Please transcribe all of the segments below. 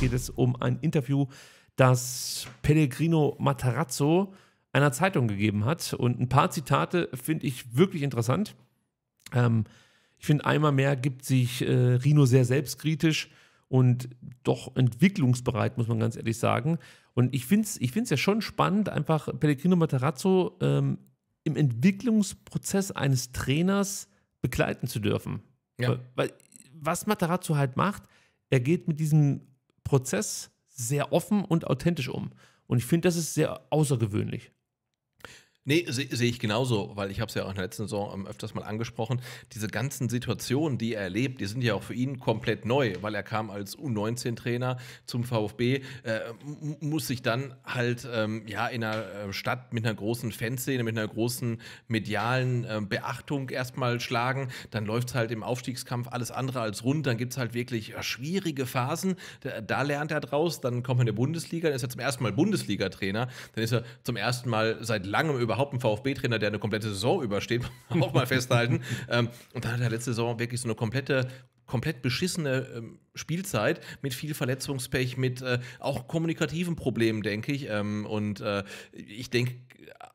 geht es um ein Interview, das Pellegrino Matarazzo einer Zeitung gegeben hat. Und ein paar Zitate finde ich wirklich interessant. Ähm, ich finde, einmal mehr gibt sich äh, Rino sehr selbstkritisch und doch entwicklungsbereit, muss man ganz ehrlich sagen. Und ich finde es ich find's ja schon spannend, einfach Pellegrino Matarazzo ähm, im Entwicklungsprozess eines Trainers begleiten zu dürfen. Ja. Weil, was Matarazzo halt macht, er geht mit diesem Prozess sehr offen und authentisch um. Und ich finde, das ist sehr außergewöhnlich. Nee, sehe seh ich genauso, weil ich habe es ja auch in der letzten Saison ähm, öfters mal angesprochen. Diese ganzen Situationen, die er erlebt, die sind ja auch für ihn komplett neu, weil er kam als U19-Trainer zum VfB, äh, muss sich dann halt ähm, ja in einer äh, Stadt mit einer großen Fanszene, mit einer großen medialen äh, Beachtung erstmal schlagen. Dann läuft es halt im Aufstiegskampf alles andere als rund. Dann gibt es halt wirklich ja, äh, schwierige Phasen. Da, da, lernt er draus. Dann kommt er in die Bundesliga, dann ist er zum ersten Mal Bundesliga-Trainer. Dann ist er zum ersten Mal seit langem über überhaupt ein VfB-Trainer, der eine komplette Saison übersteht, auch mal festhalten. Ähm, und dann hat er letzte Saison wirklich so eine komplette komplett beschissene ähm, Spielzeit mit viel Verletzungspech, mit äh, auch kommunikativen Problemen, denke ich. Ähm, und äh, ich denke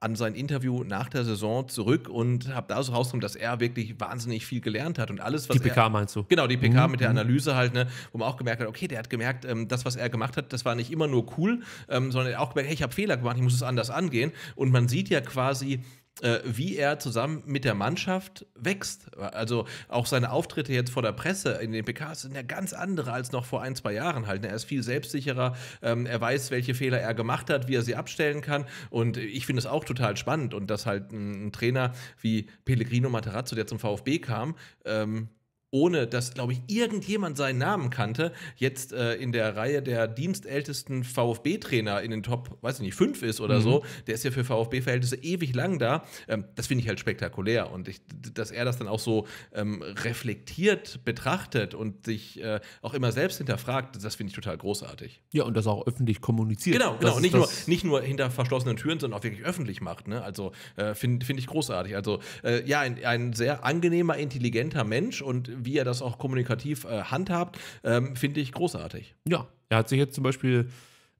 an sein Interview nach der Saison zurück und habe da so rausgekommen, dass er wirklich wahnsinnig viel gelernt hat und alles, was. Die PK er, meinst du? Genau, die PK mhm. mit der mhm. Analyse halt, ne, wo man auch gemerkt hat, okay, der hat gemerkt, ähm, das, was er gemacht hat, das war nicht immer nur cool, ähm, sondern er hat auch gemerkt, hey, ich habe Fehler gemacht, ich muss es anders angehen. Und man sieht ja quasi, äh, wie er zusammen mit der Mannschaft wächst. Also auch seine Auftritte jetzt vor der Presse in den PKs sind ja ganz andere als noch vor ein, zwei Jahren halt. Ne? Er ist viel selbstsicherer, ähm, er weiß, welche Fehler er gemacht hat, wie er sie abstellen kann. Und ich finde es auch total spannend und dass halt ein, Trainer wie Pellegrino Materazzo, der zum VfB kam, ähm, ohne dass, glaube ich, irgendjemand seinen Namen kannte, jetzt äh, in der Reihe der dienstältesten VfB-Trainer in den Top, weiß ich nicht, fünf ist oder mhm. so. Der ist ja für VfB-Verhältnisse ewig lang da. Ähm, das finde ich halt spektakulär. Und ich, dass er das dann auch so ähm, reflektiert betrachtet und sich äh, auch immer selbst hinterfragt, das finde ich total großartig. Ja, und das auch öffentlich kommuniziert. Genau, genau. Das, nicht, nur, nicht nur hinter verschlossenen Türen, sondern auch wirklich öffentlich macht. Ne? Also äh, finde find ich großartig. Also äh, ja, ein, ein sehr angenehmer, intelligenter Mensch und wie er das auch kommunikativ äh, handhabt, ähm, finde ich großartig. Ja, er hat sich jetzt zum Beispiel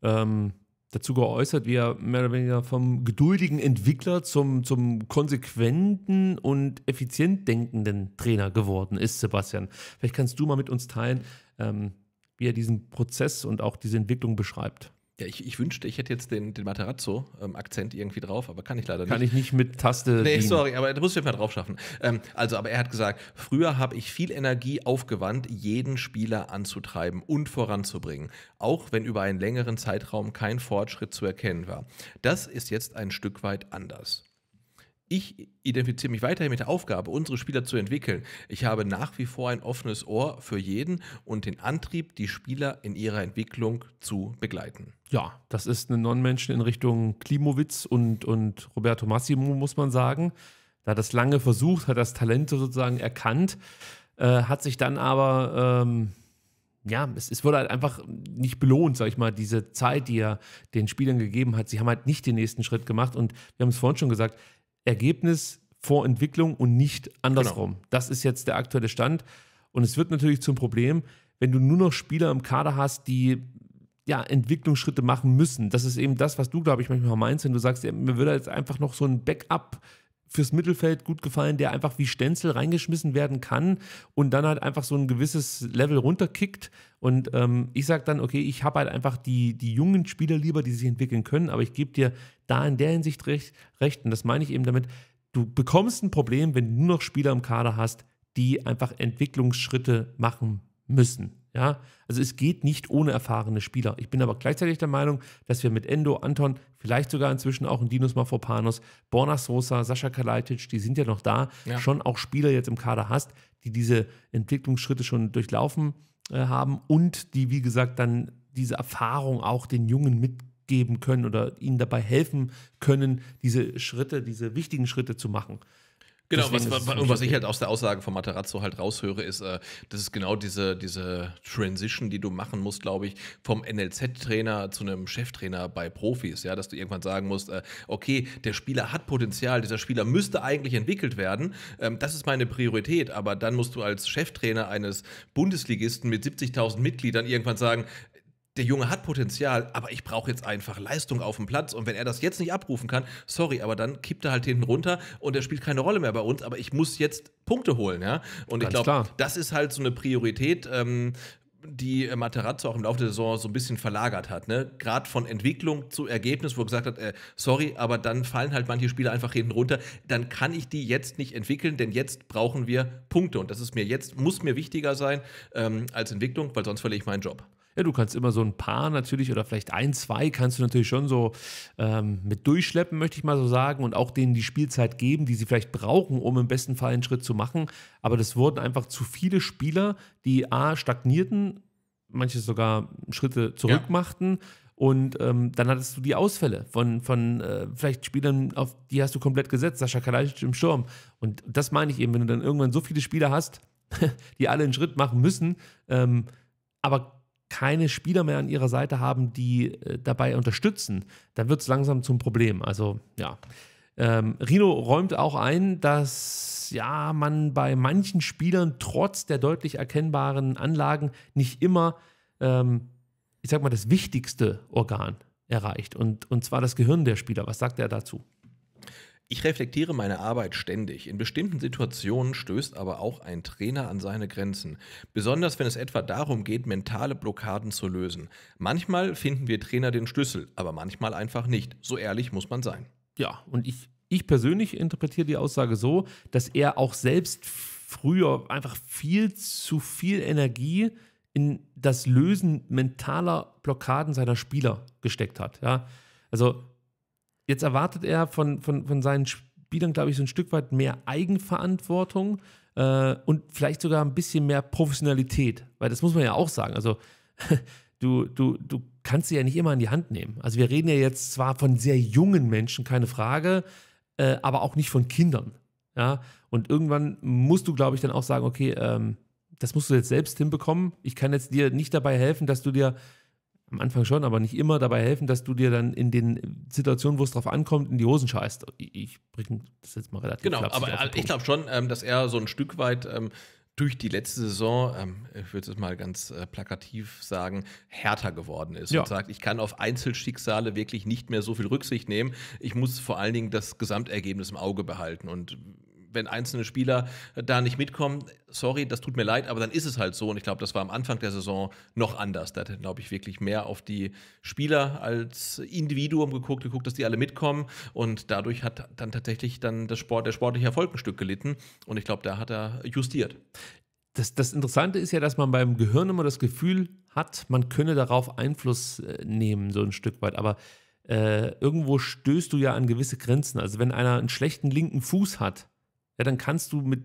ähm, dazu geäußert, wie er mehr oder weniger vom geduldigen Entwickler zum, zum konsequenten und effizient denkenden Trainer geworden ist, Sebastian. Vielleicht kannst du mal mit uns teilen, ähm, wie er diesen Prozess und auch diese Entwicklung beschreibt. Ja, ich, ich wünschte, ich hätte jetzt den, den Materazzo-Akzent ähm, irgendwie drauf, aber kann ich leider nicht. Kann ich nicht mit Taste. Nee, dienen. sorry, aber da muss ich mal drauf schaffen. Ähm, also, aber er hat gesagt, früher habe ich viel Energie aufgewandt, jeden Spieler anzutreiben und voranzubringen, auch wenn über einen längeren Zeitraum kein Fortschritt zu erkennen war. Das ist jetzt ein Stück weit anders ich identifiziere mich weiterhin mit der Aufgabe, unsere Spieler zu entwickeln. Ich habe nach wie vor ein offenes Ohr für jeden und den Antrieb, die Spieler in ihrer Entwicklung zu begleiten. Ja, das ist eine Non-Menschen in Richtung Klimowitz und, und Roberto Massimo, muss man sagen. Da hat das lange versucht, hat das Talent sozusagen erkannt, äh, hat sich dann aber. Ähm ja, es, es wurde halt einfach nicht belohnt, sag ich mal, diese Zeit, die er den Spielern gegeben hat. Sie haben halt nicht den nächsten Schritt gemacht und wir haben es vorhin schon gesagt, Ergebnis vor Entwicklung und nicht andersrum. Genau. Das ist jetzt der aktuelle Stand. Und es wird natürlich zum Problem, wenn du nur noch Spieler im Kader hast, die ja, Entwicklungsschritte machen müssen. Das ist eben das, was du, glaube ich, manchmal meinst, wenn du sagst, ja, mir würde jetzt einfach noch so ein Backup fürs Mittelfeld gut gefallen, der einfach wie Stenzel reingeschmissen werden kann und dann halt einfach so ein gewisses Level runterkickt. Und ähm, ich sage dann, okay, ich habe halt einfach die, die jungen Spieler lieber, die sich entwickeln können, aber ich gebe dir da in der Hinsicht recht, recht. Und das meine ich eben damit, du bekommst ein Problem, wenn du nur noch Spieler im Kader hast, die einfach Entwicklungsschritte machen müssen. Ja, also es geht nicht ohne erfahrene Spieler. Ich bin aber gleichzeitig der Meinung, dass wir mit Endo, Anton, vielleicht sogar inzwischen auch ein Dinos Mafropanos, Bornas Rosa, Sascha Kalajdzic, die sind ja noch da, ja. schon auch Spieler jetzt im Kader hast, die diese Entwicklungsschritte schon durchlaufen äh, haben und die, wie gesagt, dann diese Erfahrung auch den Jungen mitgeben können oder ihnen dabei helfen können, diese Schritte, diese wichtigen Schritte zu machen. Genau, was, was, was, ich halt aus der Aussage von Materazzo halt raushöre, ist, äh, das ist genau diese, diese Transition, die du machen musst, glaube ich, vom NLZ-Trainer zu einem Cheftrainer bei Profis, ja, dass du irgendwann sagen musst, äh, okay, der Spieler hat Potenzial, dieser Spieler müsste eigentlich entwickelt werden, ähm, das ist meine Priorität, aber dann musst du als Cheftrainer eines Bundesligisten mit 70.000 Mitgliedern irgendwann sagen, der Junge hat Potenzial, aber ich brauche jetzt einfach Leistung auf dem Platz. Und wenn er das jetzt nicht abrufen kann, sorry, aber dann kippt er halt hinten runter und er spielt keine Rolle mehr bei uns, aber ich muss jetzt Punkte holen, ja. Und Ganz ich glaube, das ist halt so eine Priorität. Ähm, die äh, Materazzo auch im Laufe der Saison so ein bisschen verlagert hat. Ne? Gerade von Entwicklung zu Ergebnis, wo er gesagt hat, äh, sorry, aber dann fallen halt manche Spieler einfach hinten runter. Dann kann ich die jetzt nicht entwickeln, denn jetzt brauchen wir Punkte. Und das ist mir jetzt, muss mir wichtiger sein ähm, als Entwicklung, weil sonst verliere ich meinen Job. Ja, du kannst immer so ein paar natürlich oder vielleicht ein, zwei kannst du natürlich schon so ähm, mit durchschleppen, möchte ich mal so sagen, und auch denen die Spielzeit geben, die sie vielleicht brauchen, um im besten Fall einen Schritt zu machen. Aber das wurden einfach zu viele Spieler, die A, stagnierten, manche sogar Schritte zurückmachten. ja. Und ähm, dann hattest du die Ausfälle von, von äh, vielleicht Spielern, auf die hast du komplett gesetzt, Sascha Kalajdzic im Sturm. Und das meine ich eben, wenn du dann irgendwann so viele Spieler hast, die alle einen Schritt machen müssen, ähm, aber keine Spieler mehr an ihrer Seite haben, die äh, dabei unterstützen, dann wird es langsam zum Problem. Also ja. Ähm, Rino räumt auch ein, dass ja man bei manchen Spielern trotz der deutlich erkennbaren Anlagen nicht immer, ähm, ich sag mal, das wichtigste Organ erreicht. Und, und zwar das Gehirn der Spieler. Was sagt er dazu? Ich reflektiere meine Arbeit ständig. In bestimmten Situationen stößt aber auch ein Trainer an seine Grenzen. Besonders wenn es etwa darum geht, mentale Blockaden zu lösen. Manchmal finden wir Trainer den Schlüssel, aber manchmal einfach nicht. So ehrlich muss man sein. Ja, und ich, ich persönlich interpretiere die Aussage so, dass er auch selbst früher einfach viel zu viel Energie in das Lösen mentaler Blockaden seiner Spieler gesteckt hat. Ja? Also Jetzt erwartet er von, von, von seinen Spielern, glaube ich, so ein Stück weit mehr Eigenverantwortung äh, und vielleicht sogar ein bisschen mehr Professionalität, weil das muss man ja auch sagen. Also du, du, du kannst sie ja nicht immer in die Hand nehmen. Also wir reden ja jetzt zwar von sehr jungen Menschen, keine Frage, äh, aber auch nicht von Kindern. Ja? Und irgendwann musst du, glaube ich, dann auch sagen, okay, ähm, das musst du jetzt selbst hinbekommen. Ich kann jetzt dir nicht dabei helfen, dass du dir am Anfang schon, aber nicht immer dabei helfen, dass du dir dann in den Situationen, wo es drauf ankommt, in die Hosen scheißt. Ich bringe das jetzt mal relativ Genau, aber ich glaube schon, ähm, dass er so ein Stück weit ähm, durch die letzte Saison, ähm, ich würde es mal ganz äh, plakativ sagen, härter geworden ist ja. und sagt, ich kann auf Einzelschicksale wirklich nicht mehr so viel Rücksicht nehmen. Ich muss vor allen Dingen das Gesamtergebnis im Auge behalten. Und wenn einzelne Spieler äh, da nicht mitkommen, sorry, das tut mir leid, aber dann ist es halt so. Und ich glaube, das war am Anfang der Saison noch anders. Da hat, glaube ich, wirklich mehr auf die Spieler als Individuum geguckt, geguckt, dass die alle mitkommen. Und dadurch hat dann tatsächlich dann das Sport, der sportliche Erfolg ein Stück gelitten. Und ich glaube, da hat er justiert. Das, das, Interessante ist ja, dass man beim Gehirn immer das Gefühl hat, man könne darauf Einfluss äh, nehmen, so ein Stück weit. Aber äh, irgendwo stößt du ja an gewisse Grenzen. Also wenn einer einen schlechten linken Fuß hat, ja, dann kannst du mit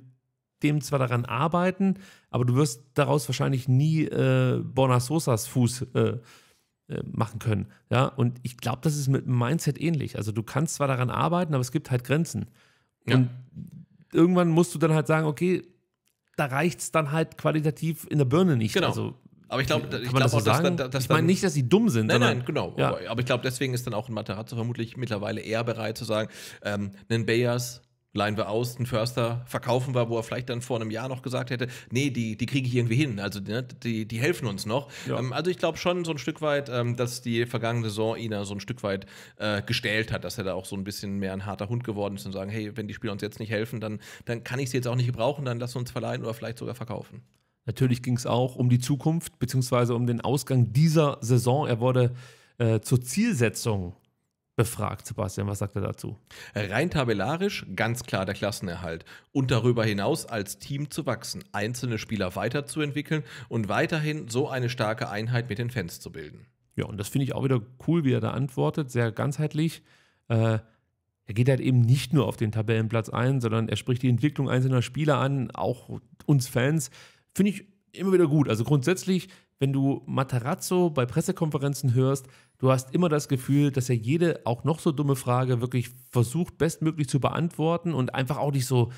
dem zwar daran arbeiten, aber du wirst daraus wahrscheinlich nie äh, Bornasosas Fuß äh, äh, machen können. Ja, und ich glaube, das ist mit dem Mindset ähnlich. Also du kannst zwar daran arbeiten, aber es gibt halt Grenzen. Ja. Und irgendwann musst du dann halt sagen, okay, da reicht es dann halt qualitativ in der Birne nicht. Genau. Also, aber ich glaube, ich glaube so auch, dass, dass, Ich meine nicht, dass sie dumm sind. Nein, sondern, nein, genau. Ja. Aber ich glaube, deswegen ist dann auch ein Materazzo vermutlich mittlerweile eher bereit zu sagen, ähm, einen Bayers wir aus, den Förster verkaufen wir, wo er vielleicht dann vor einem Jahr noch gesagt hätte, nee, die, die kriege ich irgendwie hin, also ne, die, die helfen uns noch. Ja. Ähm, also ich glaube schon so ein Stück weit, ähm, dass die vergangene Saison ihn so ein Stück weit äh, gestellt hat, dass er da auch so ein bisschen mehr ein harter Hund geworden ist und sagen, hey, wenn die Spieler uns jetzt nicht helfen, dann, dann kann ich sie jetzt auch nicht gebrauchen, dann lass uns verleihen oder vielleicht sogar verkaufen. Natürlich ging es auch um die Zukunft, beziehungsweise um den Ausgang dieser Saison. Er wurde äh, zur Zielsetzung befragt. Sebastian, was sagt er dazu? Rein tabellarisch ganz klar der Klassenerhalt und darüber hinaus als Team zu wachsen, einzelne Spieler weiterzuentwickeln und weiterhin so eine starke Einheit mit den Fans zu bilden. Ja, und das finde ich auch wieder cool, wie er da antwortet, sehr ganzheitlich. Äh, er geht halt eben nicht nur auf den Tabellenplatz ein, sondern er spricht die Entwicklung einzelner Spieler an, auch uns Fans. Finde ich immer wieder gut. Also grundsätzlich wenn du Matarazzo bei Pressekonferenzen hörst, du hast immer das Gefühl, dass er jede auch noch so dumme Frage wirklich versucht, bestmöglich zu beantworten und einfach auch nicht so,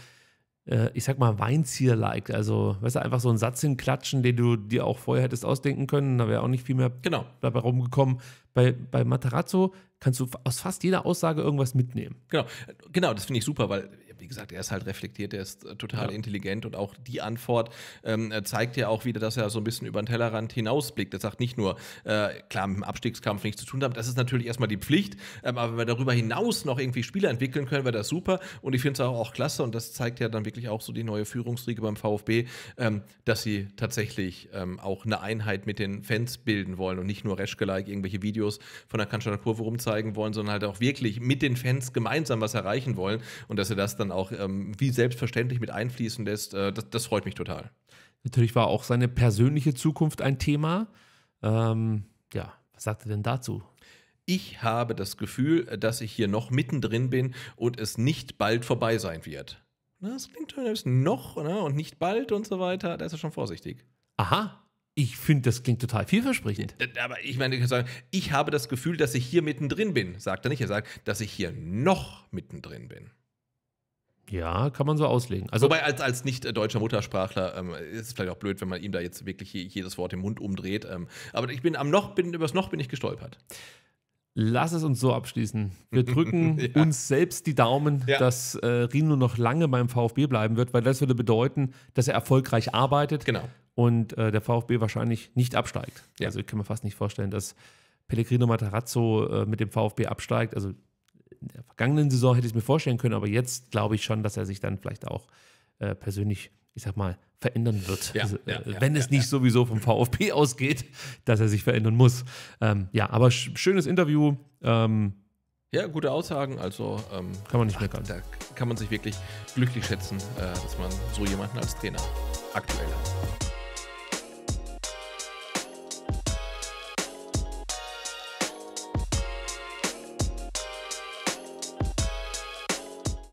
äh, ich sag mal, Weinzieher-like. Also, weißt du, einfach so einen Satz hinklatschen, den du dir auch vorher hättest ausdenken können. Da wäre auch nicht viel mehr genau. dabei rumgekommen. Bei, bei Matarazzo kannst du aus fast jeder Aussage irgendwas mitnehmen. Genau, genau das finde ich super, weil wie gesagt, er ist halt reflektiert, er ist äh, total ja. intelligent und auch die Antwort ähm, äh, zeigt ja auch wieder, dass er so ein bisschen über den Tellerrand hinausblickt. Er sagt nicht nur, äh, klar, mit dem Abstiegskampf nichts zu tun haben, das ist natürlich erstmal die Pflicht, ähm, aber wenn wir darüber hinaus noch irgendwie Spieler entwickeln können, wäre das super und ich finde es auch, auch klasse und das zeigt ja dann wirklich auch so die neue Führungsriege beim VfB, ähm, dass sie tatsächlich ähm, auch eine Einheit mit den Fans bilden wollen und nicht nur Reschke-like irgendwelche Videos von der Kanzler Kurve rumzeigen wollen, sondern halt auch wirklich mit den Fans gemeinsam was erreichen wollen und dass sie das dann dann auch ähm, wie selbstverständlich mit einfließen lässt, äh, das, das, freut mich total. Natürlich war auch seine persönliche Zukunft ein Thema. Ähm, ja, was sagt er denn dazu? Ich habe das Gefühl, dass ich hier noch mittendrin bin und es nicht bald vorbei sein wird. Das klingt noch ne? und nicht bald und so weiter. Da ist er schon vorsichtig. Aha, ich finde, das klingt total vielversprechend. Aber ich meine, ich kann sagen, ich habe das Gefühl, dass ich hier mittendrin bin, sagt er nicht. Er sagt, dass ich hier noch mittendrin bin. Ja, kann man so auslegen. Also, Wobei als, als nicht äh, deutscher Muttersprachler ähm, ist es vielleicht auch blöd, wenn man ihm da jetzt wirklich jedes Wort im Mund umdreht. Ähm, aber ich bin am noch, bin, übers noch bin ich gestolpert. Lass es uns so abschließen. Wir drücken ja. uns selbst die Daumen, ja. dass äh, Rino noch lange beim VfB bleiben wird, weil das würde bedeuten, dass er erfolgreich arbeitet genau. und äh, der VfB wahrscheinlich nicht absteigt. Ja. Also ich kann mir fast nicht vorstellen, dass Pellegrino Matarazzo äh, mit dem VfB absteigt. Also in der vergangenen Saison hätte ich es mir vorstellen können, aber jetzt glaube ich schon, dass er sich dann vielleicht auch äh, persönlich, ich sag mal, verändern wird. Ja, also, ja, äh, ja, wenn es nicht sowieso vom VfB ausgeht, dass er sich verändern muss. Ähm, ja, aber sch schönes Interview. Ähm, ja, gute Aussagen. Also ähm, kann man nicht meckern. Da kann man sich wirklich glücklich schätzen, äh, dass man so jemanden als Trainer aktuell hat.